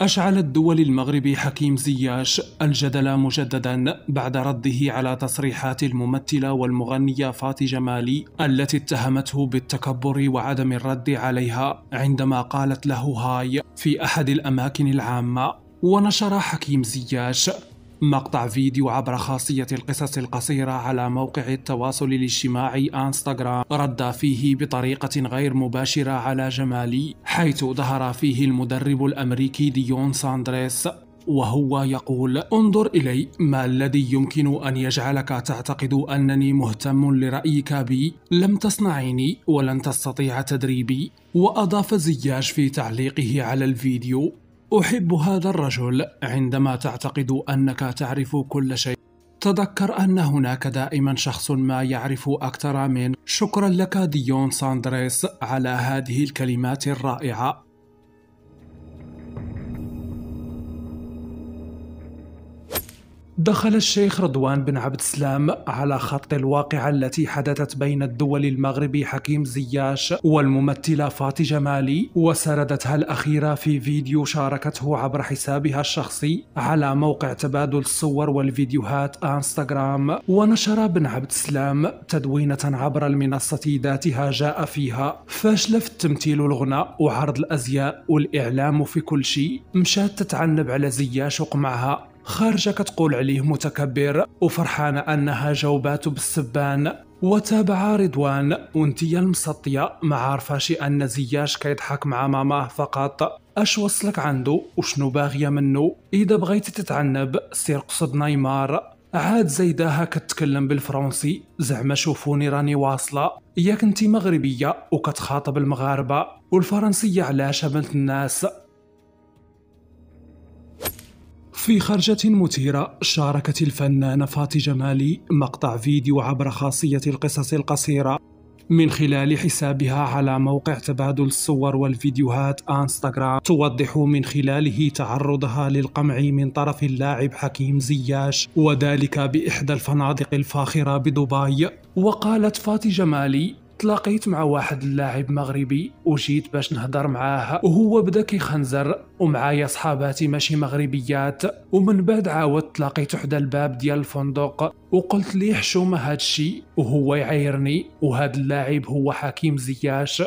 أشعل الدول المغربي حكيم زياش الجدل مجددا بعد رده على تصريحات الممثلة والمغنية فاتي جمالي التي اتهمته بالتكبر وعدم الرد عليها عندما قالت له هاي في أحد الأماكن العامة ونشر حكيم زياش مقطع فيديو عبر خاصية القصص القصيرة على موقع التواصل الاجتماعي انستغرام رد فيه بطريقة غير مباشرة على جمالي حيث ظهر فيه المدرب الأمريكي ديون ساندريس وهو يقول انظر إلي ما الذي يمكن أن يجعلك تعتقد أنني مهتم لرأيك بي لم تصنعيني ولن تستطيع تدريبي وأضاف زياج في تعليقه على الفيديو احب هذا الرجل عندما تعتقد انك تعرف كل شيء تذكر ان هناك دائما شخص ما يعرف اكثر منك شكرا لك ديون ساندريس على هذه الكلمات الرائعه دخل الشيخ رضوان بن عبد السلام على خط الواقعة التي حدثت بين الدول المغربي حكيم زياش والممثلة فاتي جمالي وسردتها الأخيرة في فيديو شاركته عبر حسابها الشخصي على موقع تبادل الصور والفيديوهات انستغرام ونشر بن عبد السلام تدوينة عبر المنصة ذاتها جاء فيها فاشلة في التمثيل والغناء وعرض الأزياء والإعلام في كل شيء مشات تتعنب على زياش وقمعها خارجة كتقول عليه متكبر وفرحانة أنها جاوباته بالسبان وتابع رضوان ونتيا المسطية ما عارفاش أن زياش كيضحك مع ماماه فقط اش وصلك عنده وشنو باغية منه إذا بغيتي تتعنب سير قصد نيمار عاد زيداها كتكلم بالفرنسي زعما شوفوني راني واصلة ياك انتي مغربية وكتخاطب المغاربة والفرنسية علاش بنت الناس في خرجة مثيرة شاركت الفنانة فاتي جمالي مقطع فيديو عبر خاصية القصص القصيرة من خلال حسابها على موقع تبادل الصور والفيديوهات انستغرام توضح من خلاله تعرضها للقمع من طرف اللاعب حكيم زياش وذلك باحدى الفنادق الفاخره بدبي وقالت فاتي جمالي تلاقيت مع واحد اللاعب مغربي وجيت باش نهضر معاه وهو بدا كيخنزر ومعايا صحاباتي ماشي مغربيات ومن بعد عاود تلاقيت حدا الباب ديال الفندق وقلت ليه حشومه هادشي وهو يعايرني وهاد اللاعب هو حكيم زياش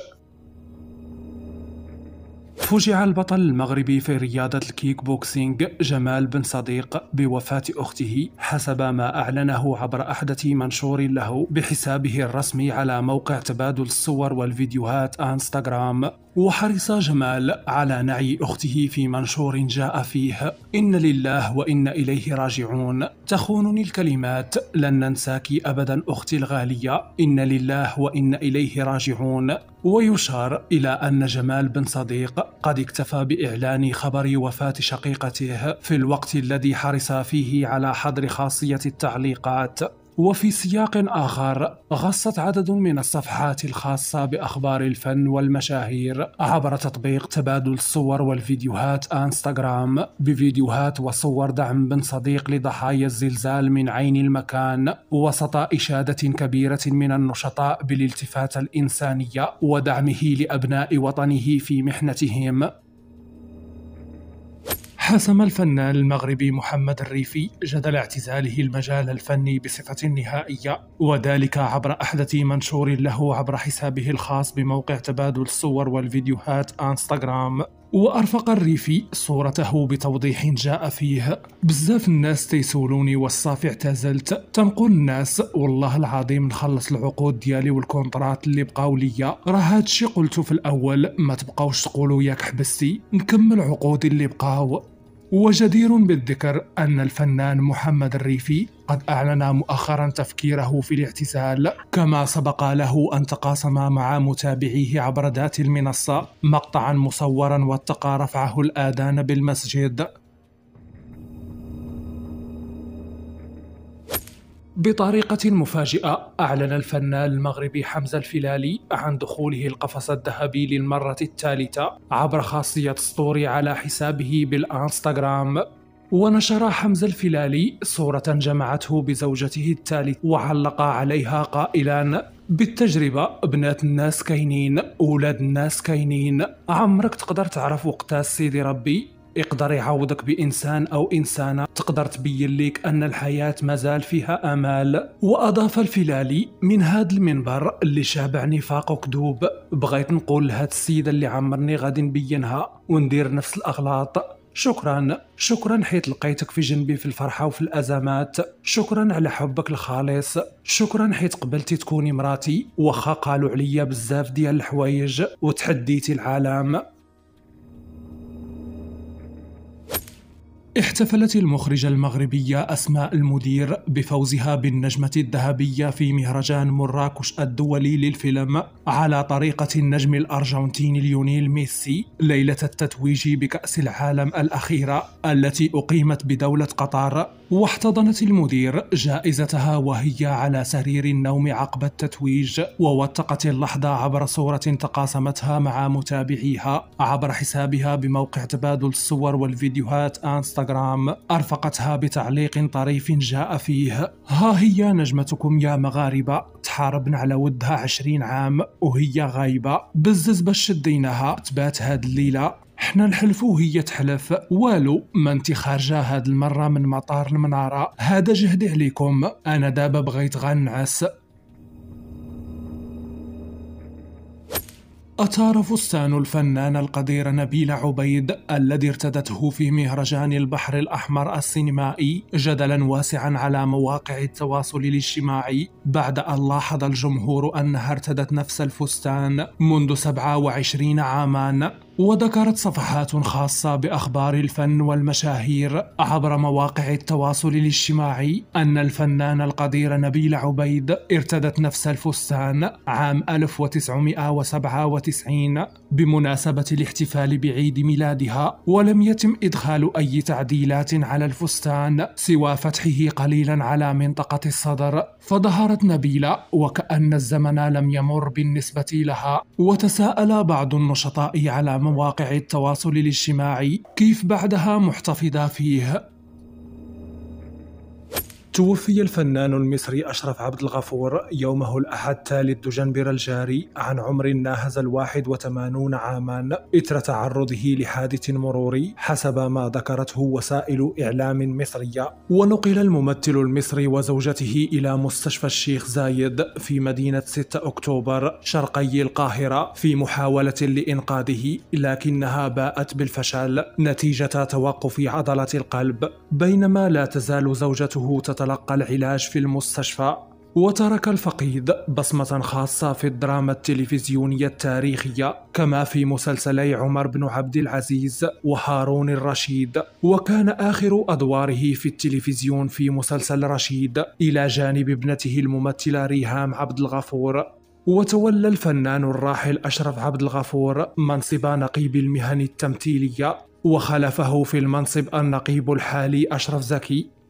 فوجع البطل المغربي في رياضة الكيك بوكسينج جمال بن صديق بوفاة أخته حسب ما أعلنه عبر أحدث منشور له بحسابه الرسمي على موقع تبادل الصور والفيديوهات انستغرام وحرص جمال على نعي أخته في منشور جاء فيه إن لله وإن إليه راجعون تخونني الكلمات لن ننساك أبدا أختي الغالية إن لله وإن إليه راجعون ويشار إلى أن جمال بن صديق قد اكتفى بإعلان خبر وفاة شقيقته في الوقت الذي حرص فيه على حظر خاصية التعليقات وفي سياق آخر غصت عدد من الصفحات الخاصة بأخبار الفن والمشاهير عبر تطبيق تبادل الصور والفيديوهات انستغرام بفيديوهات وصور دعم بن صديق لضحايا الزلزال من عين المكان وسط إشادة كبيرة من النشطاء بالالتفات الإنسانية ودعمه لأبناء وطنه في محنتهم حسم الفنان المغربي محمد الريفي جدل اعتزاله المجال الفني بصفة نهائية وذلك عبر أحدث منشور له عبر حسابه الخاص بموقع تبادل الصور والفيديوهات انستغرام وأرفق الريفي صورته بتوضيح جاء فيه بزاف الناس تيسولوني والصافي اعتزلت تنقول الناس والله العظيم نخلص العقود ديالي والكونترات اللي بقاو ليا راه هادشي قلتو في الأول ما تبقاوش تقولوا ياك حبستي نكمل عقودي اللي بقاو وجدير بالذكر أن الفنان محمد الريفي قد أعلن مؤخرا تفكيره في الاعتزال كما سبق له أن تقاسم مع متابعيه عبر ذات المنصة مقطعا مصورا واتقى رفعه الآذان بالمسجد بطريقة مفاجئة أعلن الفنان المغربي حمزة الفلالي عن دخوله القفص الذهبي للمرة الثالثة عبر خاصية ستوري على حسابه بالانستغرام ونشر حمزة الفلالي صورة جمعته بزوجته الثالث وعلق عليها قائلا بالتجربة بنات الناس كاينين ولاد الناس كاينين عمرك تقدر تعرف وقتها سيدي ربي يقدر يعوضك بإنسان أو إنسانة تقدر تبين لك أن الحياة مازال فيها أمال وأضاف الفلالي من هذا المنبر اللي شابع نفاق وكذوب بغيت نقول لهاد السيدة اللي عمرني غادي نبينها وندير نفس الأغلاط شكرا شكرا حيت لقيتك في جنبي في الفرحة وفي الأزمات شكرا على حبك الخالص شكرا حيت قبلتي تكوني مراتي وخا قالوا عليا بزاف ديال الحوايج وتحديتي العالم احتفلت المخرجة المغربية أسماء المدير بفوزها بالنجمة الذهبية في مهرجان مراكش الدولي للفيلم على طريقة النجم الأرجنتيني ليونيل ميسي ليلة التتويج بكأس العالم الأخيرة التي أقيمت بدولة قطر واحتضنت المدير جائزتها وهي على سرير النوم عقب التتويج ووثقت اللحظة عبر صورة تقاسمتها مع متابعيها عبر حسابها بموقع تبادل الصور والفيديوهات انستغرام انستغرام أرفقتها بتعليق طريف جاء فيه ها هي نجمتكم يا مغاربة تحاربنا على ودها عشرين عام وهي غايبة بزز باش شديناها تبات هاد الليلة حنا نحلفو هي تحلف والو ما انت خارجه هاد المره من مطار المناره هذا جهدي عليكم انا دابا بغيت غنعس أثار فستان الفنان القدير نبيل عبيد الذي ارتدته في مهرجان البحر الأحمر السينمائي جدلا واسعا على مواقع التواصل الاجتماعي بعد أن لاحظ الجمهور أنها ارتدت نفس الفستان منذ 27 عاما وذكرت صفحات خاصة بأخبار الفن والمشاهير عبر مواقع التواصل الاجتماعي أن الفنان القدير نبيل عبيد ارتدت نفس الفستان عام 1997 بمناسبة الاحتفال بعيد ميلادها ولم يتم إدخال أي تعديلات على الفستان سوى فتحه قليلا على منطقة الصدر فظهرت نبيلة وكأن الزمن لم يمر بالنسبة لها وتساءل بعض النشطاء على مواقع التواصل الاجتماعي كيف بعدها محتفظة فيه توفي الفنان المصري أشرف عبد الغفور يومه الأحد 3 دجنبر الجاري عن عمر ناهز الواحد وثمانون عاما إثر تعرضه لحادث مروري حسب ما ذكرته وسائل إعلام مصرية ونقل الممثل المصري وزوجته إلى مستشفى الشيخ زايد في مدينة 6 أكتوبر شرقي القاهرة في محاولة لإنقاذه لكنها باءت بالفشل نتيجة توقف عضلة القلب بينما لا تزال زوجته تتعرض وتلقى العلاج في المستشفى وترك الفقيد بصمة خاصة في الدراما التلفزيونية التاريخية كما في مسلسلي عمر بن عبد العزيز وهارون الرشيد وكان آخر أدواره في التلفزيون في مسلسل رشيد إلى جانب ابنته الممثلة ريهام عبد الغفور وتولى الفنان الراحل أشرف عبد الغفور منصب نقيب المهن التمثيلية وخلفه في المنصب النقيب الحالي أشرف زكي